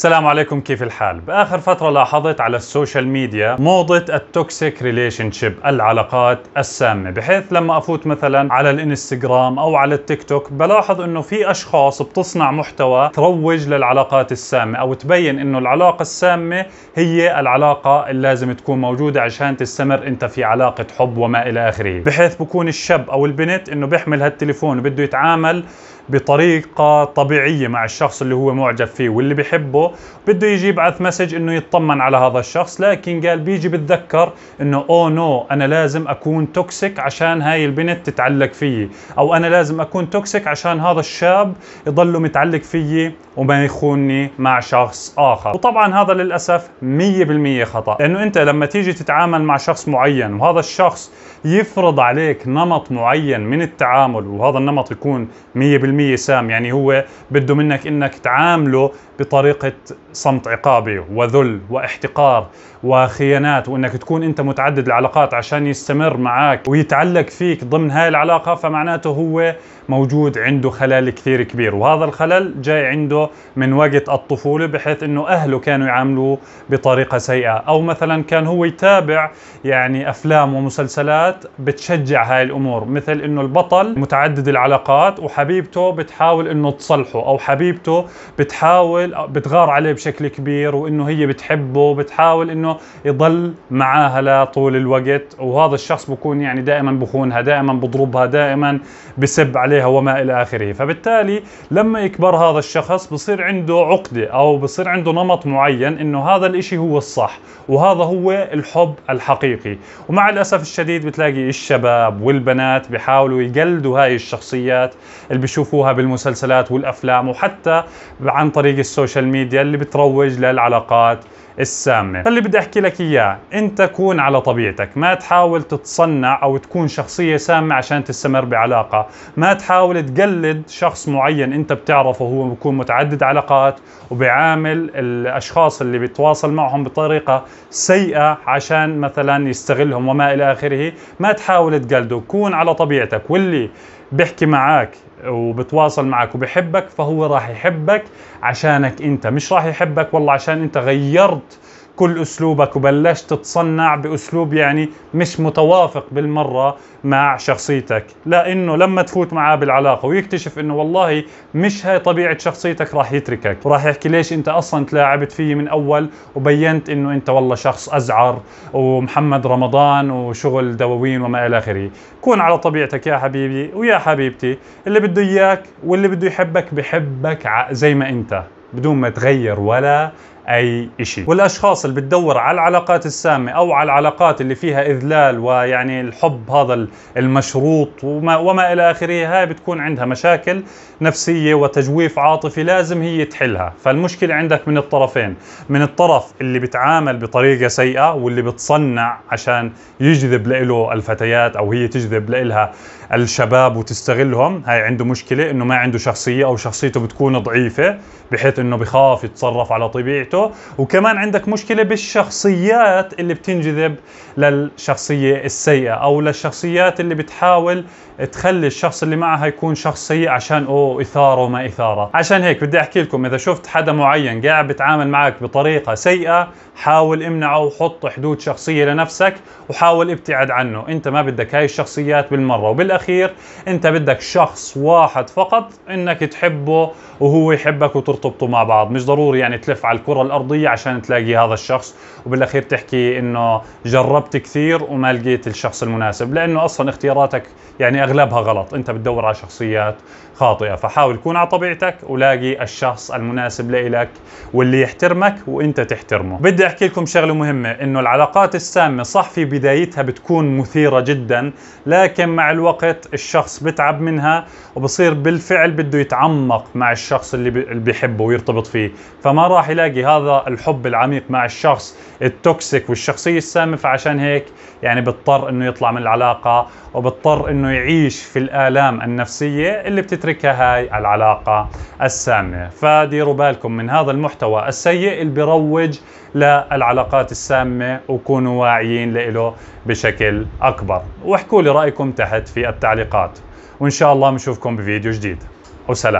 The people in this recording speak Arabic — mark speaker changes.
Speaker 1: السلام عليكم كيف الحال؟ بآخر فترة لاحظت على السوشيال ميديا موضة التوكسيك ريليشن شيب العلاقات السامة بحيث لما أفوت مثلا على الانستغرام أو على التيك توك بلاحظ إنه في أشخاص بتصنع محتوى تروج للعلاقات السامة أو تبين إنه العلاقة السامة هي العلاقة اللي لازم تكون موجودة عشان تستمر أنت في علاقة حب وما إلى آخره بحيث بكون الشاب أو البنت إنه بيحمل هالتليفون وبده يتعامل بطريقه طبيعيه مع الشخص اللي هو معجب فيه واللي بحبه بده يجي يبعث مسج انه يطمن على هذا الشخص لكن قال بيجي بتذكر انه او نو انا لازم اكون توكسيك عشان هاي البنت تتعلق فيي او انا لازم اكون توكسيك عشان هذا الشاب يضله متعلق فيي وما يخونني مع شخص اخر وطبعا هذا للاسف 100% خطا لانه انت لما تيجي تتعامل مع شخص معين وهذا الشخص يفرض عليك نمط معين من التعامل وهذا النمط يكون 100% سام يعني هو بده منك انك تعامله بطريقه صمت عقابي وذل واحتقار وخيانات وانك تكون انت متعدد العلاقات عشان يستمر معك ويتعلق فيك ضمن هاي العلاقه فمعناته هو موجود عنده خلل كثير كبير وهذا الخلل جاي عنده من وقت الطفوله بحيث انه اهله كانوا يعاملوه بطريقه سيئه او مثلا كان هو يتابع يعني افلام ومسلسلات بتشجع هاي الامور مثل انه البطل متعدد العلاقات وحبيبته زوجته بتحاول انه تصلحه او حبيبته بتحاول بتغار عليه بشكل كبير وانه هي بتحبه بتحاول انه يضل معاها طول الوقت وهذا الشخص بكون يعني دائما بخونها دائما بضربها دائما بسب عليها وما الى اخره فبالتالي لما يكبر هذا الشخص بصير عنده عقده او بصير عنده نمط معين انه هذا الاشي هو الصح وهذا هو الحب الحقيقي ومع الاسف الشديد بتلاقي الشباب والبنات بيحاولوا يقلدوا هاي الشخصيات اللي بيشوفوا بتشوفوها بالمسلسلات والافلام وحتى عن طريق السوشيال ميديا اللي بتروج للعلاقات السامة اللي بدي أحكي لك إياه أنت كون على طبيعتك ما تحاول تتصنع أو تكون شخصية سامة عشان تستمر بعلاقة ما تحاول تقلد شخص معين أنت بتعرفه هو بيكون متعدد علاقات وبيعامل الأشخاص اللي بيتواصل معهم بطريقة سيئة عشان مثلا يستغلهم وما إلى آخره ما تحاول تقلده كون على طبيعتك واللي بيحكي معك وبتواصل معك وبحبك فهو راح يحبك عشانك انت مش راح يحبك والله عشان انت غيرت كل اسلوبك وبلشت تتصنع باسلوب يعني مش متوافق بالمره مع شخصيتك لانه لما تفوت معاه بالعلاقه ويكتشف انه والله مش هاي طبيعه شخصيتك راح يتركك وراح يحكي ليش انت اصلا تلاعبت فيي من اول وبينت انه انت والله شخص ازعر ومحمد رمضان وشغل دواوين وما الى اخره كون على طبيعتك يا حبيبي ويا حبيبتي اللي بده اياك واللي بده يحبك بحبك زي ما انت بدون ما تغير ولا اي شيء والاشخاص اللي بتدور على العلاقات السامه او على العلاقات اللي فيها اذلال ويعني الحب هذا المشروط وما, وما الى اخره هاي بتكون عندها مشاكل نفسيه وتجويف عاطفي لازم هي تحلها فالمشكله عندك من الطرفين من الطرف اللي بتعامل بطريقه سيئه واللي بتصنع عشان يجذب له الفتيات او هي تجذب لها الشباب وتستغلهم هاي عنده مشكله انه ما عنده شخصيه او شخصيته بتكون ضعيفه بحيث انه بخاف يتصرف على طبيعته حكيته وكمان عندك مشكله بالشخصيات اللي بتنجذب للشخصيه السيئه او للشخصيات اللي بتحاول تخلي الشخص اللي معها يكون شخص سيء عشان اوه اثارة وما اثارة عشان هيك بدي احكي لكم اذا شفت حدا معين قاعد بتعامل معك بطريقة سيئة حاول امنعه وحط حدود شخصية لنفسك وحاول ابتعد عنه انت ما بدك هاي الشخصيات بالمرة وبالاخير انت بدك شخص واحد فقط انك تحبه وهو يحبك وترتبطوا مع بعض مش ضروري يعني تلف على الكرة الارضية عشان تلاقي هذا الشخص وبالاخير تحكي انه جربت كثير وما لقيت الشخص المناسب لانه اصلا اختياراتك يعني اغلبها غلط انت بتدور على شخصيات خاطئه فحاول تكون على طبيعتك ولاقي الشخص المناسب لإلك واللي يحترمك وانت تحترمه بدي احكي لكم شغله مهمه انه العلاقات السامه صح في بدايتها بتكون مثيره جدا لكن مع الوقت الشخص بتعب منها وبصير بالفعل بده يتعمق مع الشخص اللي بيحبه ويرتبط فيه فما راح يلاقي هذا الحب العميق مع الشخص التوكسيك والشخصيه السامه فعشان هيك يعني بيضطر انه يطلع من العلاقه وبيضطر انه يعيد تعيش في الآلام النفسية اللي بتتركها هاي العلاقة السامة فديروا بالكم من هذا المحتوى السيء اللي بيروج للعلاقات السامة وكونوا واعيين له بشكل أكبر واحكوا لي رأيكم تحت في التعليقات وإن شاء الله بنشوفكم بفيديو جديد وسلام